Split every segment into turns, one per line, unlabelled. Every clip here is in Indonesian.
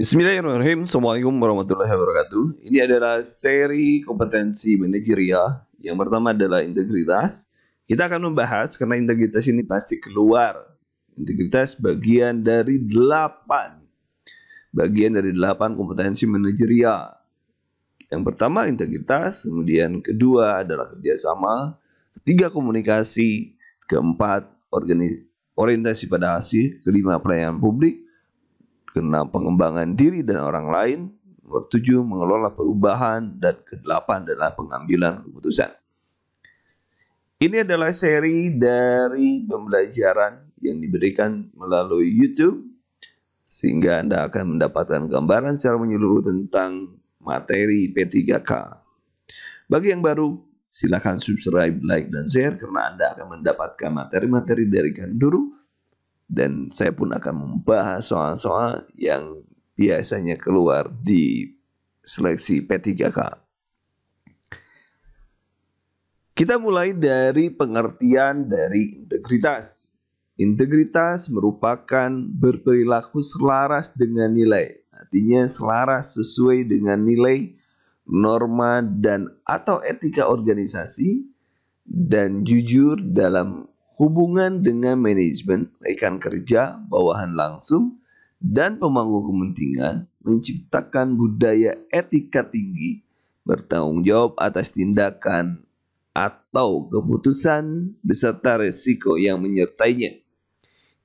Bismillahirrahmanirrahim. Assalamualaikum warahmatullahi wabarakatuh. Ini adalah seri kompetensi manajerial. Yang pertama adalah integritas. Kita akan membahas karena integritas ini pasti keluar. Integritas bagian dari delapan. Bagian dari delapan kompetensi manajerial. Yang pertama integritas, kemudian kedua adalah kerjasama, ketiga komunikasi, keempat organi orientasi pada hasil, kelima pelayanan publik, keenam pengembangan diri dan orang lain, nomor tujuh mengelola perubahan dan kedelapan adalah pengambilan keputusan. Ini adalah seri dari pembelajaran yang diberikan melalui YouTube sehingga Anda akan mendapatkan gambaran secara menyeluruh tentang materi P3K. Bagi yang baru, silakan subscribe, like, dan share karena Anda akan mendapatkan materi-materi dari dulu dan saya pun akan membahas soal-soal yang biasanya keluar di seleksi P3K. Kita mulai dari pengertian dari integritas. Integritas merupakan berperilaku selaras dengan nilai, artinya selaras sesuai dengan nilai, norma, dan atau etika organisasi, dan jujur dalam hubungan dengan manajemen, rekan kerja, bawahan langsung, dan pemangku kepentingan menciptakan budaya etika tinggi bertanggung jawab atas tindakan atau keputusan beserta resiko yang menyertainya.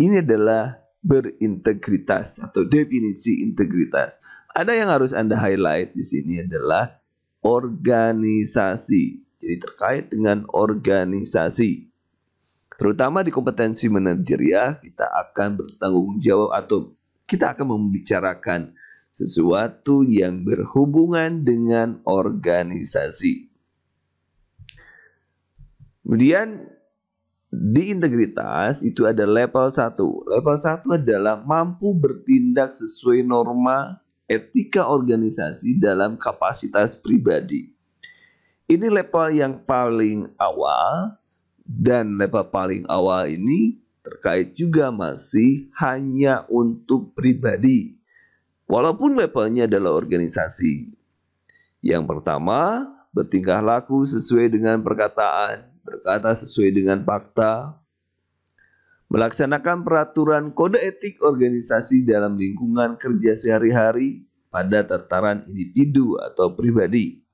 Ini adalah berintegritas atau definisi integritas. Ada yang harus Anda highlight di sini adalah organisasi. Jadi terkait dengan organisasi. Terutama di kompetensi manajerial, ya, kita akan bertanggung jawab atau kita akan membicarakan sesuatu yang berhubungan dengan organisasi. Kemudian di integritas itu ada level 1. Level 1 adalah mampu bertindak sesuai norma etika organisasi dalam kapasitas pribadi. Ini level yang paling awal dan level paling awal ini terkait juga masih hanya untuk pribadi. Walaupun levelnya adalah organisasi. Yang pertama, bertingkah laku sesuai dengan perkataan, berkata sesuai dengan fakta, melaksanakan peraturan kode etik organisasi dalam lingkungan kerja sehari-hari pada tataran individu atau pribadi.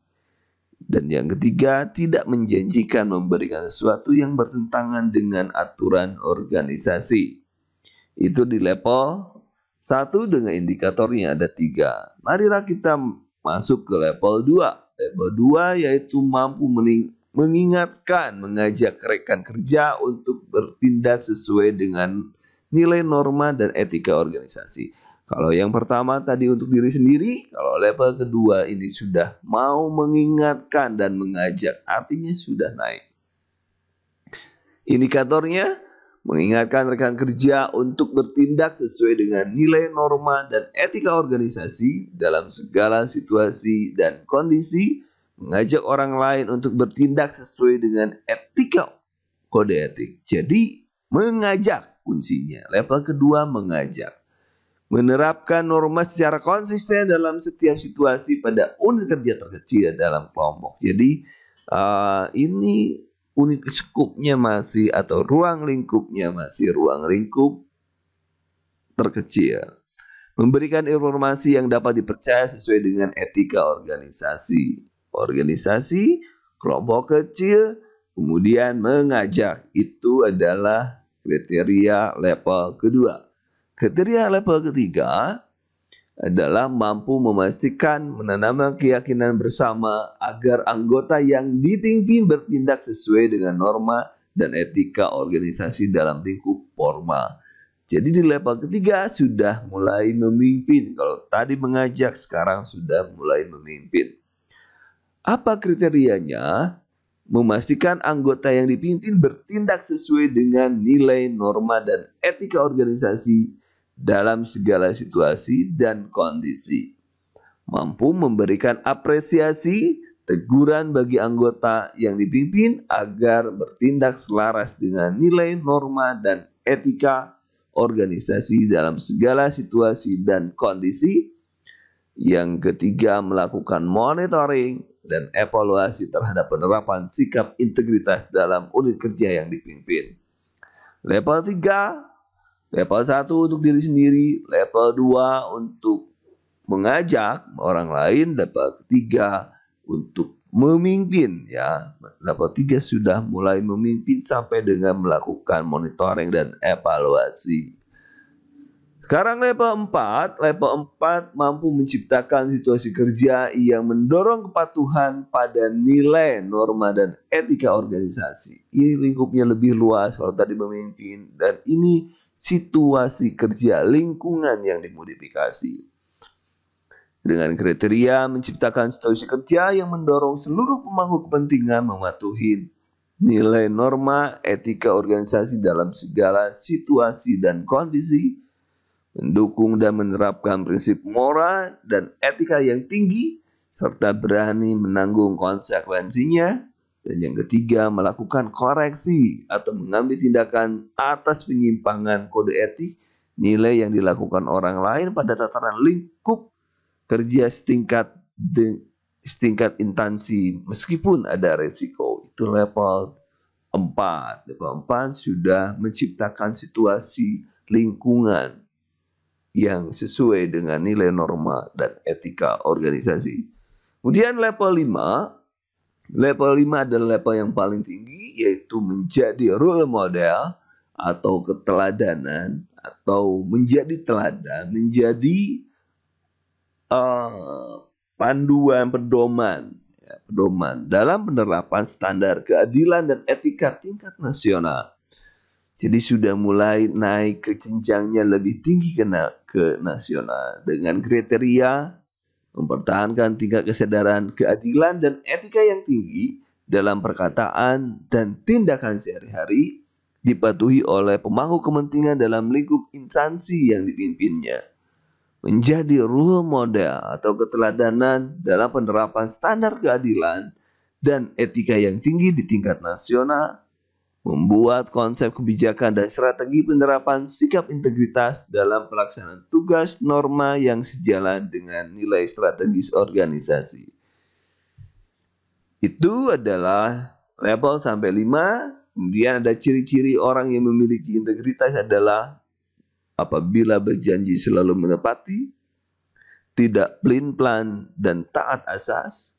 Dan yang ketiga, tidak menjanjikan memberikan sesuatu yang bertentangan dengan aturan organisasi. Itu di level satu dengan indikatornya ada tiga. Marilah kita masuk ke level 2. Level 2 yaitu mampu mengingatkan, mengajak rekan kerja untuk bertindak sesuai dengan nilai norma dan etika organisasi. Kalau yang pertama tadi untuk diri sendiri, kalau level kedua ini sudah mau mengingatkan dan mengajak, artinya sudah naik. Indikatornya mengingatkan rekan kerja untuk bertindak sesuai dengan nilai norma dan etika organisasi dalam segala situasi dan kondisi, mengajak orang lain untuk bertindak sesuai dengan etika kode etik. Jadi, mengajak kuncinya. Level kedua mengajak menerapkan norma secara konsisten dalam setiap situasi pada unit kerja terkecil dalam kelompok. Jadi uh, ini unit skupnya masih atau ruang lingkupnya masih ruang lingkup terkecil. Memberikan informasi yang dapat dipercaya sesuai dengan etika organisasi. Organisasi, kelompok kecil, kemudian mengajak. Itu adalah kriteria level kedua. Kriteria level ketiga adalah mampu memastikan menanamkan keyakinan bersama agar anggota yang dipimpin bertindak sesuai dengan norma dan etika organisasi dalam lingkup formal. Jadi di level ketiga sudah mulai memimpin. Kalau tadi mengajak, sekarang sudah mulai memimpin. Apa kriterianya? Memastikan anggota yang dipimpin bertindak sesuai dengan nilai, norma, dan etika organisasi dalam segala situasi dan kondisi, mampu memberikan apresiasi, teguran bagi anggota yang dipimpin agar bertindak selaras dengan nilai, norma, dan etika organisasi dalam segala situasi dan kondisi. Yang ketiga, melakukan monitoring dan evaluasi terhadap penerapan sikap integritas dalam unit kerja yang dipimpin. Level tiga. Level 1 untuk diri sendiri, level 2 untuk mengajak orang lain, level ketiga untuk memimpin ya. Level 3 sudah mulai memimpin sampai dengan melakukan monitoring dan evaluasi. Sekarang level 4, level 4 mampu menciptakan situasi kerja yang mendorong kepatuhan pada nilai, norma, dan etika organisasi. Ini lingkupnya lebih luas kalau tadi memimpin dan ini situasi kerja lingkungan yang dimodifikasi. Dengan kriteria menciptakan situasi kerja yang mendorong seluruh pemangku kepentingan mematuhi nilai norma etika organisasi dalam segala situasi dan kondisi, mendukung dan menerapkan prinsip moral dan etika yang tinggi, serta berani menanggung konsekuensinya, dan yang ketiga, melakukan koreksi atau mengambil tindakan atas penyimpangan kode etik nilai yang dilakukan orang lain pada tataran lingkup kerja setingkat de, setingkat instansi meskipun ada resiko. Itu level 4. Level 4 sudah menciptakan situasi lingkungan yang sesuai dengan nilai norma dan etika organisasi. Kemudian level 5 Level 5 adalah level yang paling tinggi yaitu menjadi role model atau keteladanan atau menjadi teladan, menjadi uh, panduan pedoman, ya, pedoman dalam penerapan standar keadilan dan etika tingkat nasional. Jadi sudah mulai naik ke jenjangnya lebih tinggi ke, na ke nasional dengan kriteria mempertahankan tingkat kesadaran keadilan dan etika yang tinggi dalam perkataan dan tindakan sehari-hari dipatuhi oleh pemangku kepentingan dalam lingkup instansi yang dipimpinnya. Menjadi rule model atau keteladanan dalam penerapan standar keadilan dan etika yang tinggi di tingkat nasional membuat konsep kebijakan dan strategi penerapan sikap integritas dalam pelaksanaan tugas norma yang sejalan dengan nilai strategis organisasi. Itu adalah level sampai 5. Kemudian ada ciri-ciri orang yang memiliki integritas adalah apabila berjanji selalu menepati, tidak plin-plan dan taat asas,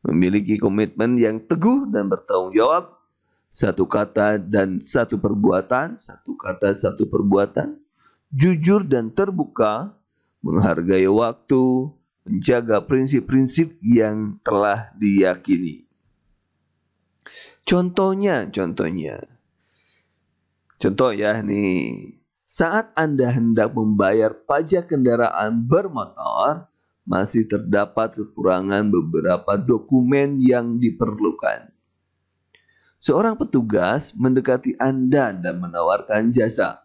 memiliki komitmen yang teguh dan bertanggung jawab, satu kata dan satu perbuatan, satu kata satu perbuatan, jujur dan terbuka, menghargai waktu, menjaga prinsip-prinsip yang telah diyakini. Contohnya, contohnya. Contoh ya nih, saat Anda hendak membayar pajak kendaraan bermotor, masih terdapat kekurangan beberapa dokumen yang diperlukan. Seorang petugas mendekati Anda dan menawarkan jasa.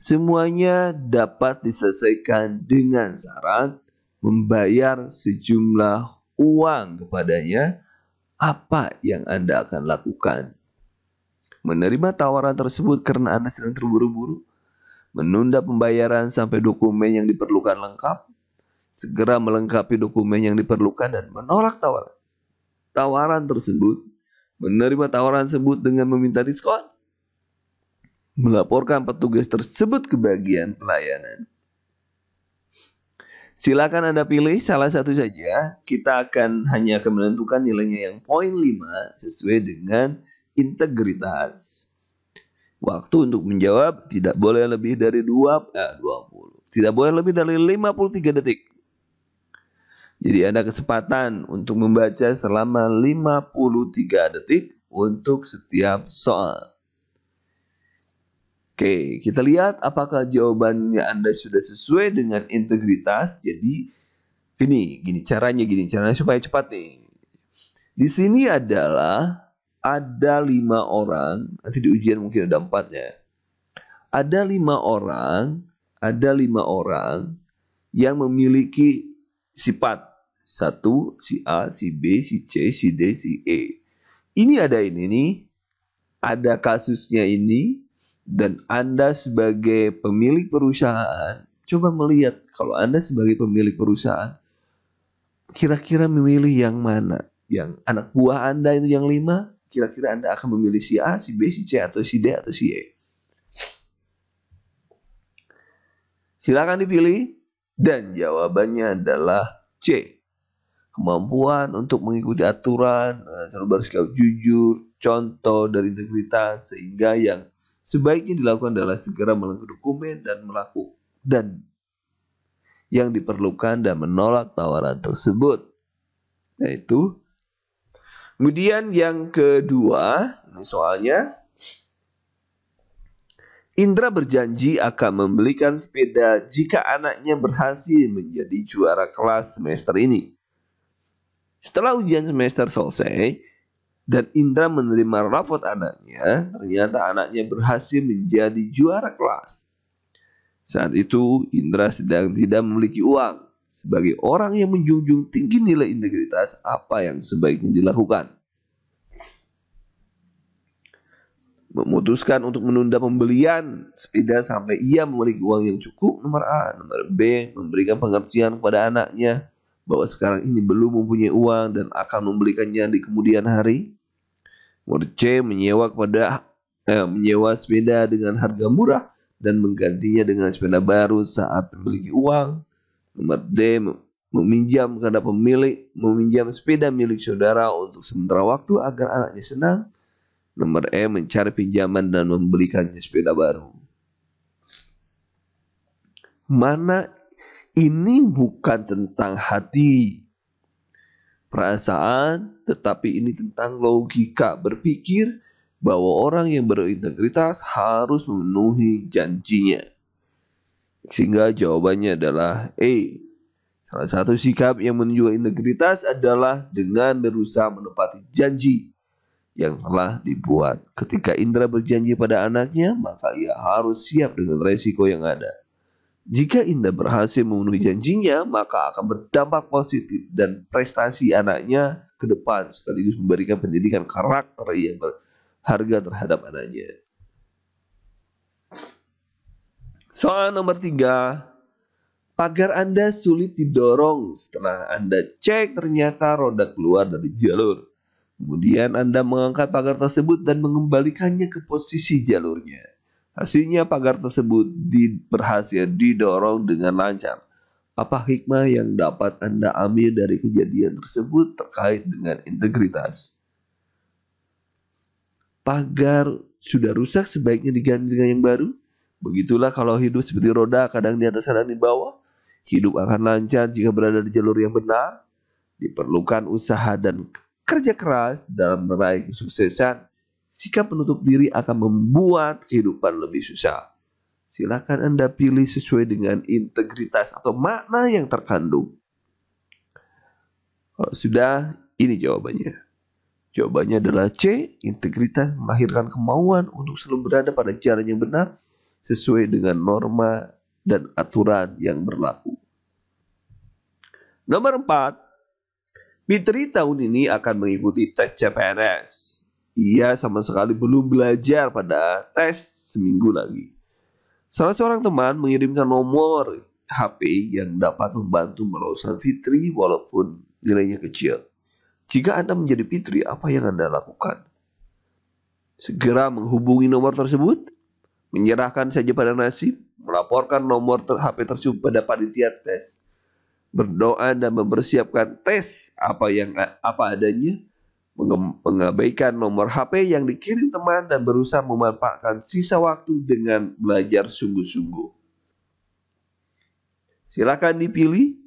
Semuanya dapat diselesaikan dengan syarat membayar sejumlah uang kepadanya. Apa yang Anda akan lakukan? Menerima tawaran tersebut karena Anda sedang terburu-buru, menunda pembayaran sampai dokumen yang diperlukan lengkap, segera melengkapi dokumen yang diperlukan dan menolak tawaran. Tawaran tersebut menerima tawaran tersebut dengan meminta diskon, melaporkan petugas tersebut ke bagian pelayanan. Silakan Anda pilih salah satu saja. Kita akan hanya akan menentukan nilainya yang poin 5 sesuai dengan integritas. Waktu untuk menjawab tidak boleh lebih dari 2, eh, 20. Tidak boleh lebih dari 53 detik. Jadi ada kesempatan untuk membaca selama 53 detik untuk setiap soal. Oke, kita lihat apakah jawabannya Anda sudah sesuai dengan integritas. Jadi gini, gini caranya gini, caranya supaya cepat nih. Di sini adalah ada lima orang, nanti di ujian mungkin ada empatnya. Ada lima orang, ada lima orang yang memiliki sifat satu, si A, si B, si C, si D, si E. Ini ada ini nih, ada kasusnya ini, dan Anda sebagai pemilik perusahaan, coba melihat kalau Anda sebagai pemilik perusahaan, kira-kira memilih yang mana? Yang anak buah Anda itu yang lima, kira-kira Anda akan memilih si A, si B, si C, atau si D, atau si E. Silakan dipilih, dan jawabannya adalah C kemampuan untuk mengikuti aturan, eh, selalu bersikap jujur, contoh dari integritas sehingga yang sebaiknya dilakukan adalah segera melengkapi dokumen dan melakukan dan yang diperlukan dan menolak tawaran tersebut. Yaitu kemudian yang kedua, ini soalnya Indra berjanji akan membelikan sepeda jika anaknya berhasil menjadi juara kelas semester ini. Setelah ujian semester selesai dan Indra menerima rapot anaknya, ternyata anaknya berhasil menjadi juara kelas. Saat itu Indra sedang tidak memiliki uang. Sebagai orang yang menjunjung tinggi nilai integritas, apa yang sebaiknya dilakukan? memutuskan untuk menunda pembelian sepeda sampai ia memiliki uang yang cukup nomor A, nomor B, memberikan pengertian kepada anaknya bahwa sekarang ini belum mempunyai uang dan akan membelikannya di kemudian hari. Murid C menyewa kepada eh, menyewa sepeda dengan harga murah dan menggantinya dengan sepeda baru saat memiliki uang. Nomor D meminjam kepada pemilik meminjam sepeda milik saudara untuk sementara waktu agar anaknya senang. Nomor E mencari pinjaman dan membelikannya sepeda baru. Mana ini bukan tentang hati, perasaan, tetapi ini tentang logika berpikir bahwa orang yang berintegritas harus memenuhi janjinya. Sehingga jawabannya adalah E. Salah satu sikap yang menunjukkan integritas adalah dengan berusaha menepati janji yang telah dibuat. Ketika Indra berjanji pada anaknya, maka ia harus siap dengan resiko yang ada. Jika Indah berhasil memenuhi janjinya, maka akan berdampak positif dan prestasi anaknya ke depan sekaligus memberikan pendidikan karakter yang berharga terhadap anaknya. Soal nomor tiga, pagar Anda sulit didorong setelah Anda cek ternyata roda keluar dari jalur. Kemudian Anda mengangkat pagar tersebut dan mengembalikannya ke posisi jalurnya. Hasilnya pagar tersebut berhasil didorong dengan lancar. Apa hikmah yang dapat Anda ambil dari kejadian tersebut terkait dengan integritas? Pagar sudah rusak sebaiknya diganti dengan yang baru. Begitulah kalau hidup seperti roda kadang di atas kadang di bawah. Hidup akan lancar jika berada di jalur yang benar. Diperlukan usaha dan kerja keras dalam meraih kesuksesan Sikap menutup diri akan membuat kehidupan lebih susah. Silakan Anda pilih sesuai dengan integritas atau makna yang terkandung. Kalau oh, sudah, ini jawabannya. Jawabannya adalah C. Integritas melahirkan kemauan untuk selalu berada pada jalan yang benar sesuai dengan norma dan aturan yang berlaku. Nomor 4. Mitri tahun ini akan mengikuti tes CPNS. Ia sama sekali belum belajar pada tes seminggu lagi. Salah seorang teman mengirimkan nomor HP yang dapat membantu meloloskan Fitri walaupun nilainya kecil. Jika Anda menjadi Fitri, apa yang Anda lakukan? Segera menghubungi nomor tersebut, menyerahkan saja pada nasib, melaporkan nomor ter HP tersebut pada panitia tes, berdoa dan mempersiapkan tes apa yang apa adanya, mengabaikan nomor HP yang dikirim teman dan berusaha memanfaatkan sisa waktu dengan belajar sungguh-sungguh. Silakan dipilih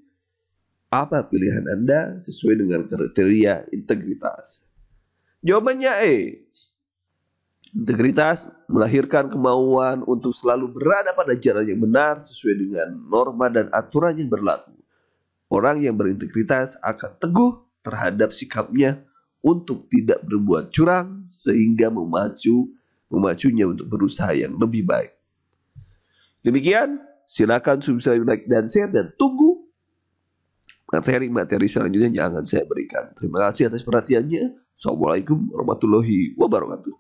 apa pilihan Anda sesuai dengan kriteria integritas. Jawabannya E. Integritas melahirkan kemauan untuk selalu berada pada jalan yang benar sesuai dengan norma dan aturan yang berlaku. Orang yang berintegritas akan teguh terhadap sikapnya untuk tidak berbuat curang sehingga memacu memacunya untuk berusaha yang lebih baik. Demikian, silakan subscribe, like, dan share, dan tunggu materi-materi selanjutnya yang akan saya berikan. Terima kasih atas perhatiannya. Assalamualaikum warahmatullahi wabarakatuh.